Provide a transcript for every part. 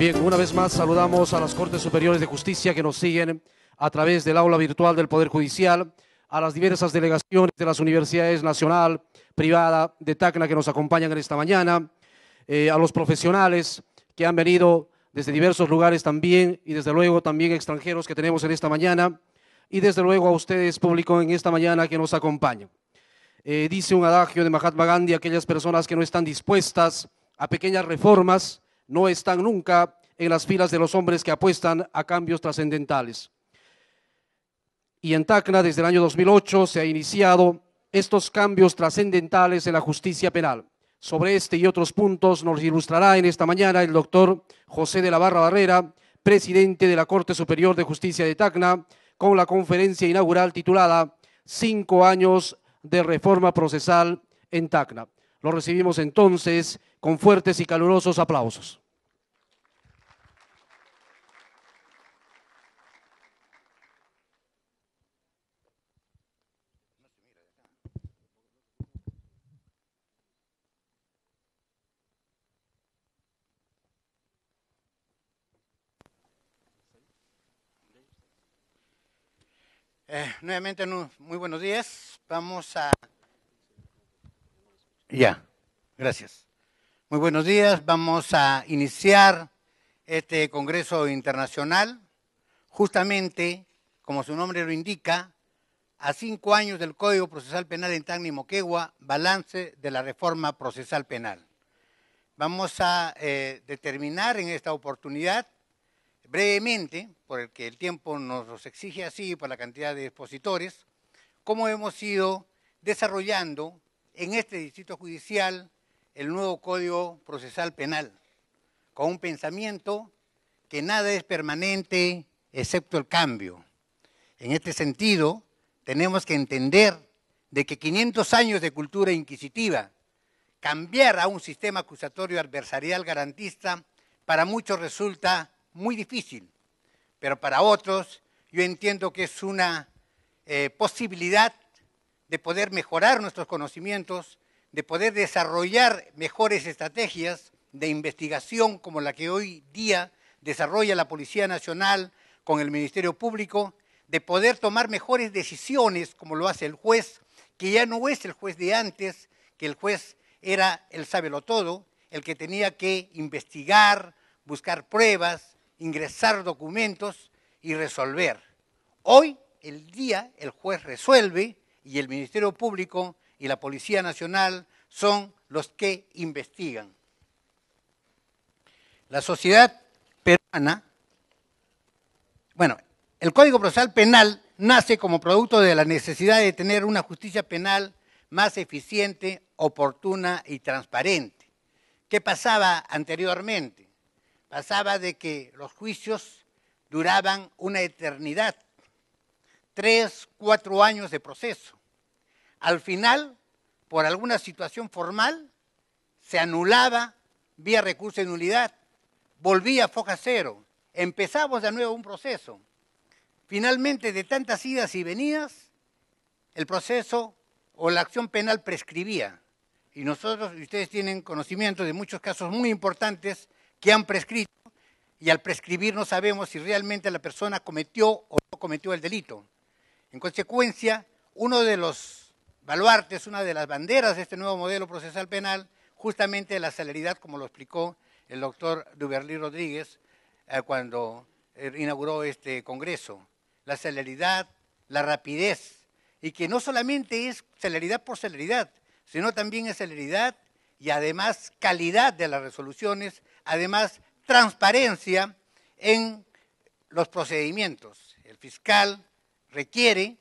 Bien, una vez más saludamos a las Cortes Superiores de Justicia que nos siguen a través del aula virtual del Poder Judicial, a las diversas delegaciones de las universidades nacional, privada, de Tacna que nos acompañan en esta mañana, eh, a los profesionales que han venido desde diversos lugares también y desde luego también extranjeros que tenemos en esta mañana y desde luego a ustedes, público, en esta mañana que nos acompañan. Eh, dice un adagio de Mahatma Gandhi, aquellas personas que no están dispuestas a pequeñas reformas, no están nunca en las filas de los hombres que apuestan a cambios trascendentales. Y en Tacna, desde el año 2008, se ha iniciado estos cambios trascendentales en la justicia penal. Sobre este y otros puntos nos ilustrará en esta mañana el doctor José de la Barra Barrera, presidente de la Corte Superior de Justicia de Tacna, con la conferencia inaugural titulada Cinco años de reforma procesal en Tacna. Lo recibimos entonces con fuertes y calurosos aplausos. Eh, nuevamente, muy buenos días. Vamos a ya, gracias. Muy buenos días. Vamos a iniciar este Congreso Internacional, justamente, como su nombre lo indica, a cinco años del Código Procesal Penal en Tacna Moquegua, balance de la reforma procesal penal. Vamos a eh, determinar en esta oportunidad, brevemente, porque el tiempo nos exige así por la cantidad de expositores, cómo hemos ido desarrollando en este distrito judicial el nuevo Código Procesal Penal, con un pensamiento que nada es permanente excepto el cambio. En este sentido, tenemos que entender de que 500 años de cultura inquisitiva, cambiar a un sistema acusatorio adversarial garantista, para muchos resulta muy difícil, pero para otros yo entiendo que es una eh, posibilidad de poder mejorar nuestros conocimientos, de poder desarrollar mejores estrategias de investigación como la que hoy día desarrolla la Policía Nacional con el Ministerio Público, de poder tomar mejores decisiones como lo hace el juez, que ya no es el juez de antes, que el juez era el sábelo todo, el que tenía que investigar, buscar pruebas, ingresar documentos y resolver. Hoy, el día, el juez resuelve, y el Ministerio Público y la Policía Nacional son los que investigan. La sociedad peruana, bueno, el Código Procesal Penal nace como producto de la necesidad de tener una justicia penal más eficiente, oportuna y transparente. ¿Qué pasaba anteriormente? Pasaba de que los juicios duraban una eternidad tres, cuatro años de proceso. Al final, por alguna situación formal, se anulaba vía recurso de nulidad, volvía a foja cero, empezamos de nuevo un proceso. Finalmente, de tantas idas y venidas, el proceso o la acción penal prescribía. Y nosotros, ustedes tienen conocimiento de muchos casos muy importantes que han prescrito, y al prescribir no sabemos si realmente la persona cometió o no cometió el delito. En consecuencia, uno de los baluartes, una de las banderas de este nuevo modelo procesal penal, justamente la celeridad, como lo explicó el doctor Duberlí Rodríguez eh, cuando eh, inauguró este Congreso. La celeridad, la rapidez, y que no solamente es celeridad por celeridad, sino también es celeridad y además calidad de las resoluciones, además transparencia en los procedimientos. El fiscal requiere,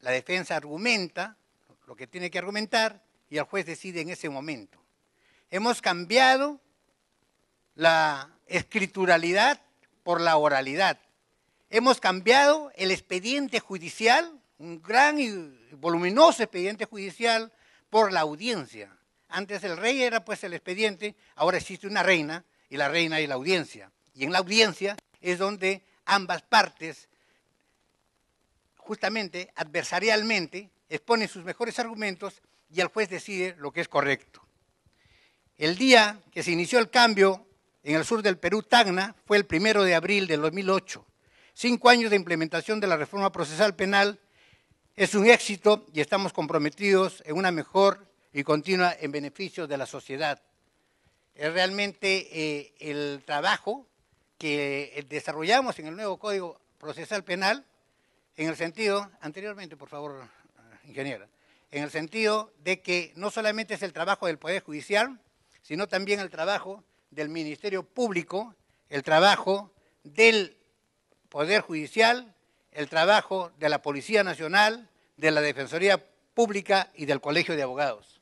la defensa argumenta lo que tiene que argumentar y el juez decide en ese momento. Hemos cambiado la escrituralidad por la oralidad. Hemos cambiado el expediente judicial, un gran y voluminoso expediente judicial, por la audiencia. Antes el rey era pues el expediente, ahora existe una reina y la reina y la audiencia. Y en la audiencia es donde ambas partes justamente adversarialmente, expone sus mejores argumentos y el juez decide lo que es correcto. El día que se inició el cambio en el sur del Perú, Tacna, fue el primero de abril del 2008. Cinco años de implementación de la reforma procesal penal es un éxito y estamos comprometidos en una mejor y continua en beneficio de la sociedad. Es realmente eh, el trabajo que eh, desarrollamos en el nuevo Código Procesal Penal en el sentido, anteriormente, por favor, eh, ingeniera, en el sentido de que no solamente es el trabajo del Poder Judicial, sino también el trabajo del Ministerio Público, el trabajo del Poder Judicial, el trabajo de la Policía Nacional, de la Defensoría Pública y del Colegio de Abogados.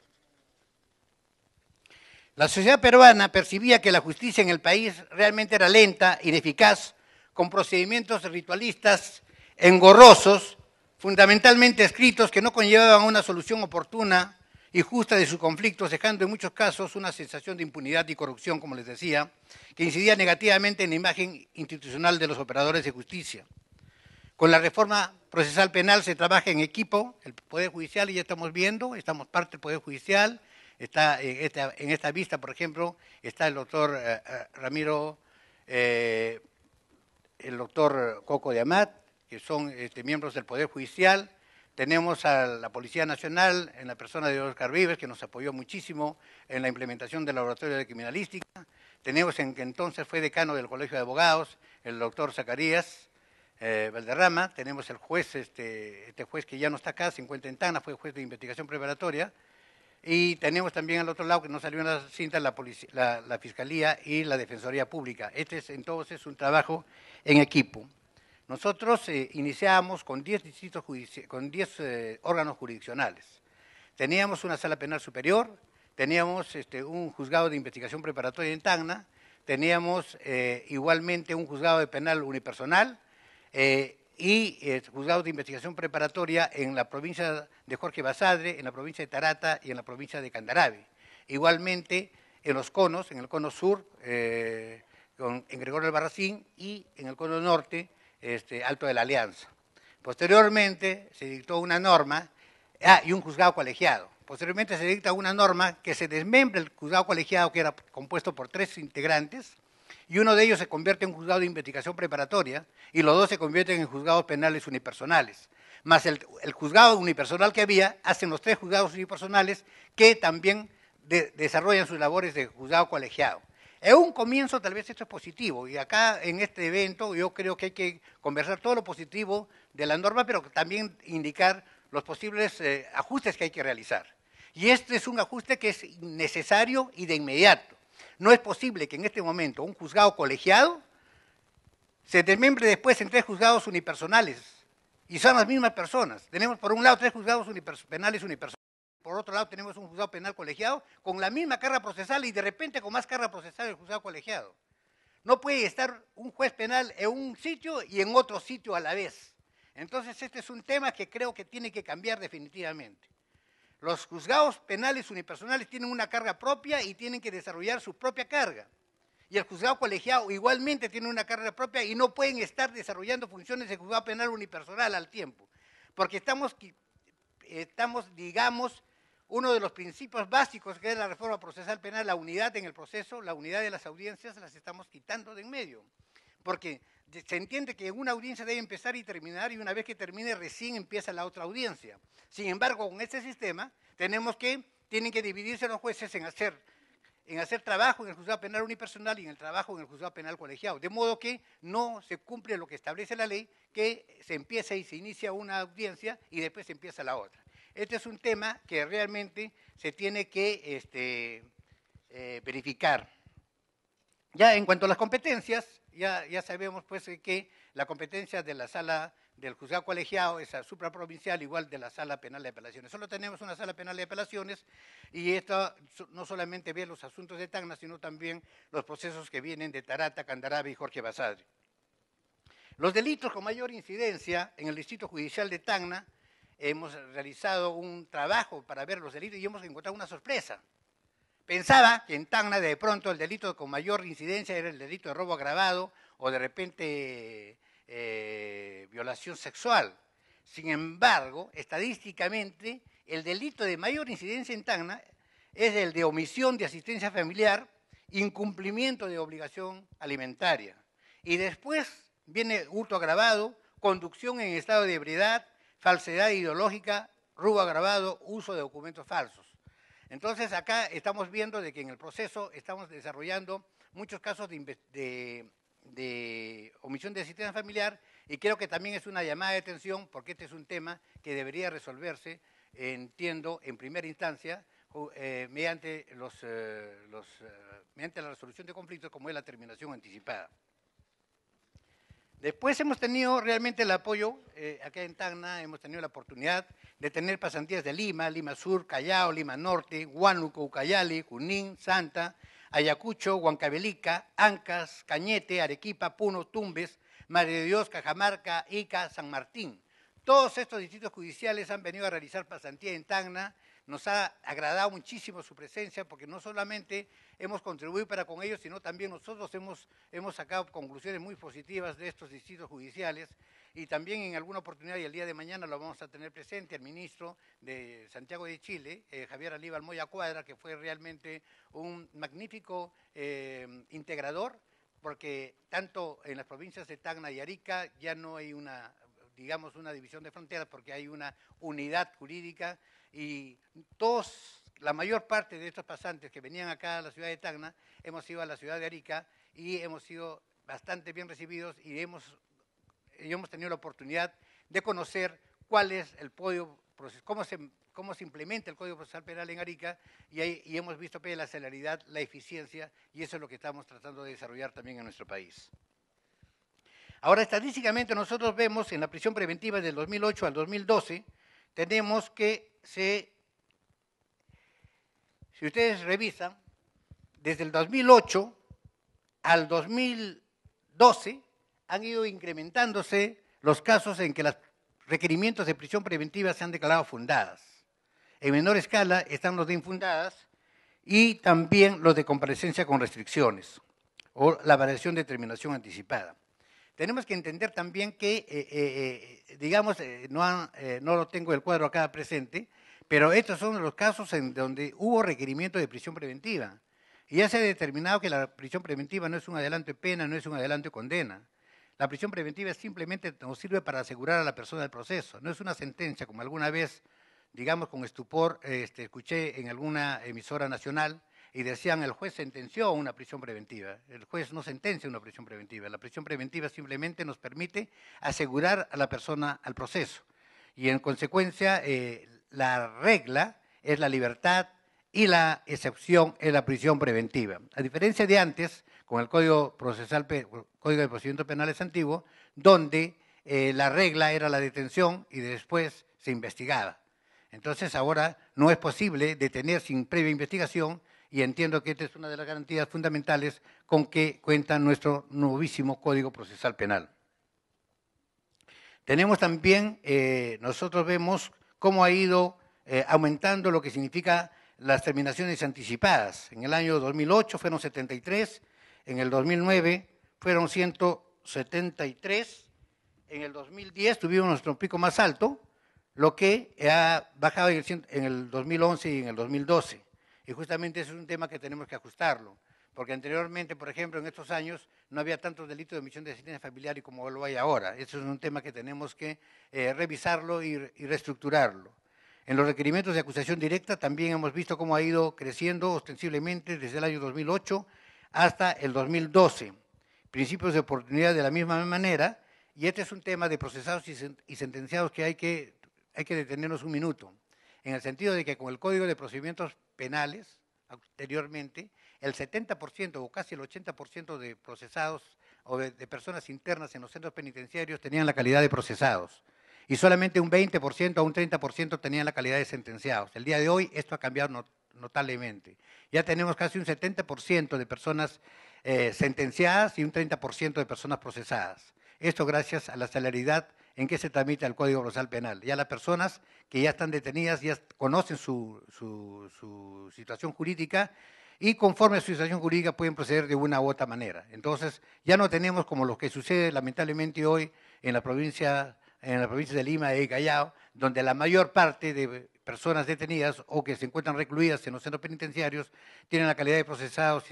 La sociedad peruana percibía que la justicia en el país realmente era lenta, ineficaz, con procedimientos ritualistas engorrosos, fundamentalmente escritos que no conllevaban una solución oportuna y justa de sus conflictos, dejando en muchos casos una sensación de impunidad y corrupción, como les decía, que incidía negativamente en la imagen institucional de los operadores de justicia. Con la reforma procesal penal se trabaja en equipo, el Poder Judicial, y ya estamos viendo, estamos parte del Poder Judicial, está en esta, vista, por ejemplo, está el doctor eh, eh, Ramiro, eh, el doctor Coco de Amat, que son este, miembros del Poder Judicial. Tenemos a la Policía Nacional en la persona de Oscar Vives, que nos apoyó muchísimo en la implementación del laboratorio de criminalística. Tenemos en que entonces fue decano del Colegio de Abogados, el doctor Zacarías eh, Valderrama. Tenemos el juez, este, este juez que ya no está acá, 50 encuentra fue juez de investigación preparatoria. Y tenemos también al otro lado, que nos salió en la cinta, la, la Fiscalía y la Defensoría Pública. Este es entonces un trabajo en equipo. Nosotros eh, iniciamos con 10 con eh, órganos jurisdiccionales. Teníamos una sala penal superior, teníamos este, un juzgado de investigación preparatoria en Tacna, teníamos eh, igualmente un juzgado de penal unipersonal y juzgado de investigación preparatoria en la provincia de Jorge Basadre, en la provincia de Tarata y en la provincia de Candarabe. Igualmente en los conos, en el cono sur, con, en Gregorio Albarracín y en el cono norte, este, alto de la Alianza. Posteriormente se dictó una norma, ah, y un juzgado colegiado. Posteriormente se dicta una norma que se desmembra el juzgado colegiado, que era compuesto por tres integrantes, y uno de ellos se convierte en juzgado de investigación preparatoria, y los dos se convierten en juzgados penales unipersonales. Más el, juzgado unipersonal que había, hacen los tres juzgados unipersonales que también desarrollan sus labores de juzgado colegiado. En un comienzo tal vez esto es positivo y acá en este evento yo creo que hay que conversar todo lo positivo de la norma, pero también indicar los posibles eh, ajustes que hay que realizar. Y este es un ajuste que es necesario y de inmediato. No es posible que en este momento un juzgado colegiado se desmembre después en tres juzgados unipersonales y son las mismas personas. Tenemos por un lado tres juzgados penales unipersonales. Por otro lado, tenemos un juzgado penal colegiado con la misma carga procesal y de repente con más carga procesal el juzgado colegiado. No puede estar un juez penal en un sitio y en otro sitio a la vez. Entonces, este es un tema que creo que tiene que cambiar definitivamente. Los juzgados penales unipersonales tienen una carga propia y tienen que desarrollar su propia carga. Y el juzgado colegiado igualmente tiene una carga propia y no pueden estar desarrollando funciones de juzgado penal unipersonal al tiempo. Porque estamos, estamos digamos, uno de los principios básicos que es la reforma procesal penal, la unidad en el proceso, la unidad de las audiencias, las estamos quitando de en medio. Porque se entiende que una audiencia debe empezar y terminar y una vez que termine recién empieza la otra audiencia. Sin embargo, con este sistema tenemos que, tienen que dividirse los jueces en hacer, en hacer trabajo en el juzgado penal unipersonal y en el trabajo en el juzgado penal colegiado. De modo que no se cumple lo que establece la ley, que se empieza y se inicia una audiencia y después se empieza la otra. Este es un tema que realmente se tiene que este, eh, verificar. Ya en cuanto a las competencias, ya, sabemos pues que la competencia de la sala del juzgado colegiado es supraprovincial, igual de la sala penal de apelaciones. Solo tenemos una sala penal de apelaciones y esto no solamente ve los asuntos de Tacna, sino también los procesos que vienen de Tarata, Candarave y Jorge Basadre. Los delitos con mayor incidencia en el Distrito Judicial de Tacna hemos realizado un trabajo para ver los delitos y hemos encontrado una sorpresa. Pensaba que en Tacna de pronto el delito con mayor incidencia era el delito de robo agravado o de repente eh, violación sexual. Sin embargo, estadísticamente, el delito de mayor incidencia en Tacna es el de omisión de asistencia familiar, incumplimiento de obligación alimentaria. Y después viene hurto agravado, conducción en estado de ebriedad, falsedad ideológica, rubo agravado, uso de documentos falsos. Entonces acá estamos viendo de que en el proceso estamos desarrollando muchos casos de, omisión de asistencia familiar y creo que también es una llamada de atención porque este es un tema que debería resolverse, entiendo, en primera instancia, eh, mediante, los, eh, eh, mediante la resolución de conflictos como es la terminación anticipada. Después hemos tenido realmente el apoyo, eh, acá en Tacna hemos tenido la oportunidad de tener pasantías de Lima, Lima Sur, Callao, Lima Norte, Huánuco, Ucayali, Junín, Santa, Ayacucho, Huancabelica, Ancas, Cañete, Arequipa, Puno, Tumbes, Madre de Dios, Cajamarca, Ica, San Martín. Todos estos distritos judiciales han venido a realizar pasantía en Tacna. Nos ha agradado muchísimo su presencia porque no solamente hemos contribuido para con ellos, sino también nosotros hemos, hemos sacado conclusiones muy positivas de estos distritos judiciales y también en alguna oportunidad y el día de mañana lo vamos a tener presente el ministro de Santiago de Chile, eh, Javier Alíbal Moya Cuadra, que fue realmente un magnífico eh, integrador porque tanto en las provincias de Tacna y Arica ya no hay una digamos, una división de fronteras porque hay una unidad jurídica y todos la mayor parte de estos pasantes que venían acá a la ciudad de Tacna, hemos ido a la ciudad de Arica y hemos sido bastante bien recibidos y hemos, hemos tenido la oportunidad de conocer cuál es el código, cómo se, cómo se implementa el Código Procesal Penal en Arica y, hemos visto pues, la celeridad, la eficiencia y eso es lo que estamos tratando de desarrollar también en nuestro país. Ahora, estadísticamente nosotros vemos en la prisión preventiva del 2008 al 2012, tenemos que se si ustedes revisan, desde el 2008 al 2012 han ido incrementándose los casos en que los requerimientos de prisión preventiva se han declarado fundadas. En menor escala están los de infundadas y también los de comparecencia con restricciones o la variación de terminación anticipada. Tenemos que entender también que, eh, eh, eh, digamos, no lo tengo el cuadro acá presente, pero estos son los casos en donde hubo requerimiento de prisión preventiva. Y ya se ha determinado que la prisión preventiva no es un adelanto de pena, no es un adelanto de condena. La prisión preventiva simplemente nos sirve para asegurar a la persona el proceso. No es una sentencia, como alguna vez, digamos con estupor, este, escuché en alguna emisora nacional y decían, el juez sentenció una prisión preventiva. El juez no sentencia una prisión preventiva. La prisión preventiva simplemente nos permite asegurar a la persona al proceso. Y en consecuencia, eh, la regla es la libertad y la excepción es la prisión preventiva. A diferencia de antes, con el Código Procesal Código de es Penales antiguo, donde eh, la regla era la detención y después se investigaba. Entonces ahora no es posible detener sin previa investigación y entiendo que esta es una de las garantías fundamentales con que cuenta nuestro novísimo Código Procesal Penal. Tenemos también, eh, nosotros vemos cómo ha ido eh, aumentando lo que significa las terminaciones anticipadas. En el año 2008 fueron 73, en el 2009 fueron 173, en el 2010 tuvimos nuestro pico más alto, lo que ha bajado en el, en el 2011 y en el 2012. Y justamente ese es un tema que tenemos que ajustarlo porque anteriormente, por ejemplo, en estos años no había tantos delitos de omisión de asistencia familiar y como lo hay ahora. Eso es un tema que tenemos que eh, revisarlo y, y, reestructurarlo. En los requerimientos de acusación directa también hemos visto cómo ha ido creciendo ostensiblemente desde el año 2008 hasta el 2012. Principios de oportunidad de la misma manera, y este es un tema de procesados y sentenciados que hay que, hay que detenernos un minuto, en el sentido de que con el Código de Procedimientos Penales, anteriormente, el 70% o casi el 80% de procesados o de, personas internas en los centros penitenciarios tenían la calidad de procesados y solamente un 20% o un 30% tenían la calidad de sentenciados. El día de hoy esto ha cambiado notablemente. Ya tenemos casi un 70% de personas eh, sentenciadas y un 30% de personas procesadas. Esto gracias a la celeridad en que se tramita el Código Procesal Penal. Ya las personas que ya están detenidas ya conocen su, su situación jurídica y conforme a su situación jurídica pueden proceder de una u otra manera. Entonces, ya no tenemos como lo que sucede lamentablemente hoy en la provincia, en la provincia de Lima y Callao, donde la mayor parte de personas detenidas o que se encuentran recluidas en los centros penitenciarios tienen la calidad de procesados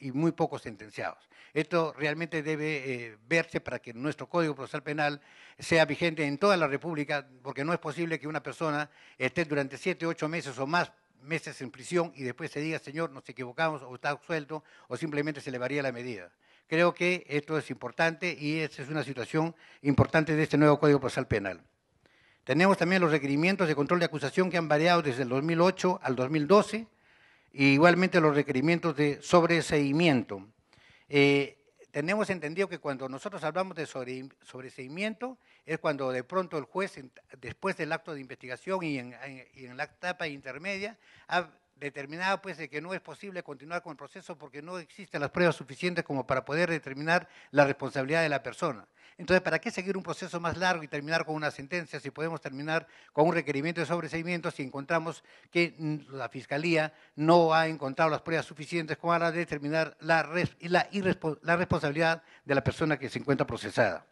y, muy pocos sentenciados. Esto realmente debe eh, verse para que nuestro Código Procesal Penal sea vigente en toda la República, porque no es posible que una persona esté durante siete, ocho meses o más meses en prisión y después se diga, señor, nos equivocamos o está suelto o simplemente se le varía la medida. Creo que esto es importante y esta es una situación importante de este nuevo Código Procesal Penal. Tenemos también los requerimientos de control de acusación que han variado desde el 2008 al 2012 y igualmente los requerimientos de sobreseimiento. Eh, tenemos entendido que cuando nosotros hablamos de sobreseimiento es cuando de pronto el juez, después del acto de investigación y en, la etapa intermedia, ha determinado pues, de que no es posible continuar con el proceso porque no existen las pruebas suficientes como para poder determinar la responsabilidad de la persona. Entonces, ¿para qué seguir un proceso más largo y terminar con una sentencia si podemos terminar con un requerimiento de sobreseimiento si encontramos que la Fiscalía no ha encontrado las pruebas suficientes como para determinar la, responsabilidad de la persona que se encuentra procesada?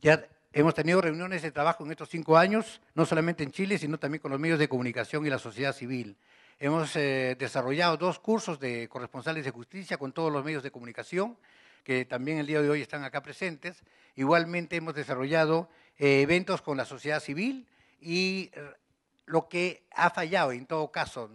Ya hemos tenido reuniones de trabajo en estos cinco años, no solamente en Chile, sino también con los medios de comunicación y la sociedad civil. Hemos eh, desarrollado dos cursos de corresponsales de justicia con todos los medios de comunicación que también el día de hoy están acá presentes. Igualmente hemos desarrollado eh, eventos con la sociedad civil y lo que ha fallado en todo caso,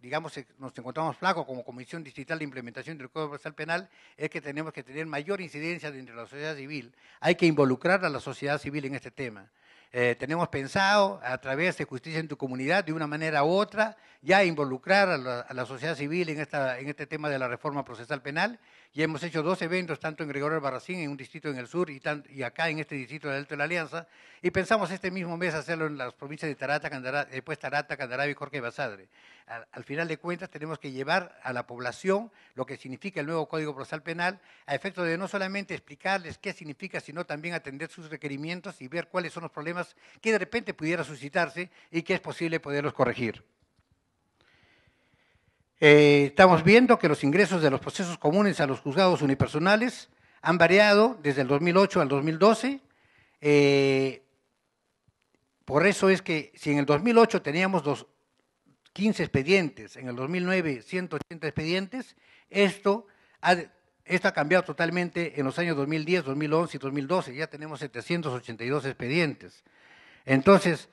digamos, eh, nos encontramos flacos como Comisión digital de Implementación del Código Procesal Penal, es que tenemos que tener mayor incidencia dentro de la sociedad civil. Hay que involucrar a la sociedad civil en este tema. Eh, tenemos pensado a través de Justicia en tu Comunidad, de una manera u otra, ya involucrar a la, a la sociedad civil en, esta, en este tema de la reforma procesal penal y hemos hecho dos eventos, tanto en Gregorio Albarracín, en un distrito en el sur, y, acá en este distrito del Alto de la Alianza, y pensamos este mismo mes hacerlo en las provincias de Tarata, Candará, después eh, pues, Tarata, y Jorge Basadre. Al, final de cuentas, tenemos que llevar a la población lo que significa el nuevo Código Procesal Penal, a efecto de no solamente explicarles qué significa, sino también atender sus requerimientos y ver cuáles son los problemas que de repente pudiera suscitarse y que es posible poderlos corregir. Eh, estamos viendo que los ingresos de los procesos comunes a los juzgados unipersonales han variado desde el 2008 al 2012. Eh, por eso es que si en el 2008 teníamos 15 expedientes, en el 2009 180 expedientes, esto ha, esto ha cambiado totalmente en los años 2010, 2011 y 2012. Ya tenemos 782 expedientes. Entonces,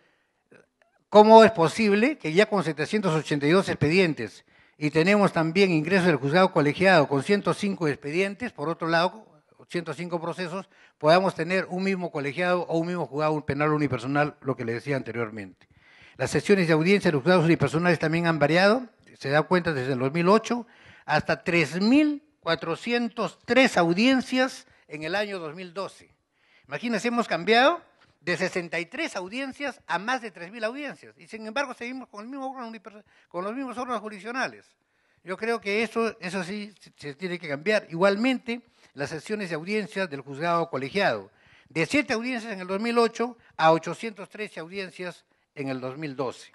¿cómo es posible que ya con 782 expedientes y tenemos también ingresos del juzgado colegiado con 105 expedientes, por otro lado, 105 procesos, podamos tener un mismo colegiado o un mismo juzgado penal unipersonal, lo que le decía anteriormente. Las sesiones de audiencia de los juzgados unipersonales también han variado, se da cuenta desde el 2008, hasta 3.403 audiencias en el año 2012. Imagínense, hemos cambiado de 63 audiencias a más de 3.000 audiencias. Y sin embargo seguimos con, los mismos órganos jurisdiccionales. Yo creo que eso, eso sí se tiene que cambiar. Igualmente, las sesiones de audiencias del juzgado colegiado. De 7 audiencias en el 2008 a 813 audiencias en el 2012.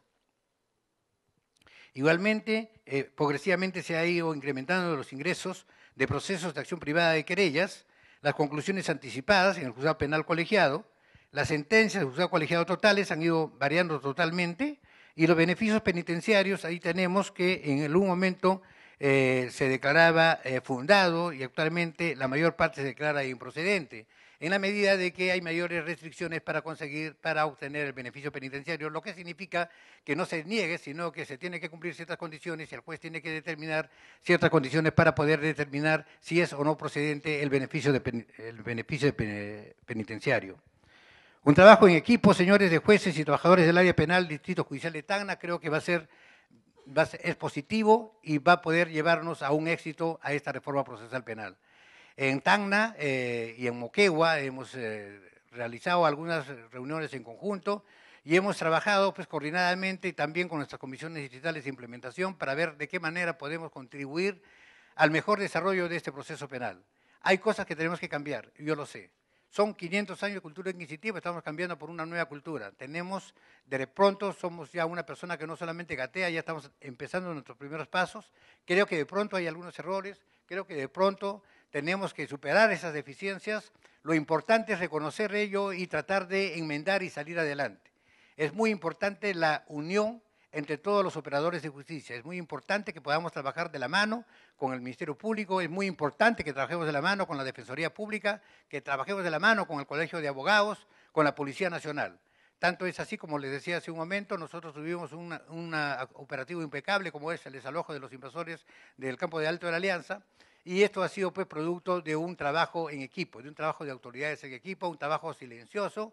Igualmente, eh, progresivamente se ha ido incrementando los ingresos de procesos de acción privada de querellas, las conclusiones anticipadas en el juzgado penal colegiado, las sentencias de juzgado colegiado totales han ido variando totalmente y los beneficios penitenciarios, ahí tenemos que en algún momento eh, se declaraba eh, fundado y actualmente la mayor parte se declara improcedente, en la medida de que hay mayores restricciones para conseguir, para obtener el beneficio penitenciario, lo que significa que no se niegue, sino que se tiene que cumplir ciertas condiciones y el juez tiene que determinar ciertas condiciones para poder determinar si es o no procedente el beneficio, de, el beneficio eh, penitenciario. Un trabajo en equipo, señores de jueces y trabajadores del área penal Distrito Judicial de Tacna, creo que va a ser, es positivo y va a poder llevarnos a un éxito a esta reforma procesal penal. En Tacna eh, y en Moquegua hemos eh, realizado algunas reuniones en conjunto y hemos trabajado pues, coordinadamente y también con nuestras comisiones digitales de implementación para ver de qué manera podemos contribuir al mejor desarrollo de este proceso penal. Hay cosas que tenemos que cambiar, yo lo sé, son 500 años de cultura inquisitiva, estamos cambiando por una nueva cultura. Tenemos, de pronto somos ya una persona que no solamente gatea, ya estamos empezando nuestros primeros pasos. Creo que de pronto hay algunos errores, creo que de pronto tenemos que superar esas deficiencias. Lo importante es reconocer ello y tratar de enmendar y salir adelante. Es muy importante la unión entre todos los operadores de justicia. Es muy importante que podamos trabajar de la mano con el Ministerio Público, es muy importante que trabajemos de la mano con la Defensoría Pública, que trabajemos de la mano con el Colegio de Abogados, con la Policía Nacional. Tanto es así, como les decía hace un momento, nosotros tuvimos un operativo impecable como es el desalojo de los invasores del campo de Alto de la Alianza, y esto ha sido pues, producto de un trabajo en equipo, de un trabajo de autoridades en equipo, un trabajo silencioso,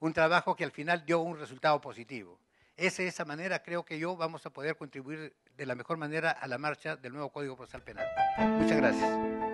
un trabajo que al final dio un resultado positivo. Es esa manera, creo que yo, vamos a poder contribuir de la mejor manera a la marcha del nuevo Código Procesal Penal. Muchas gracias.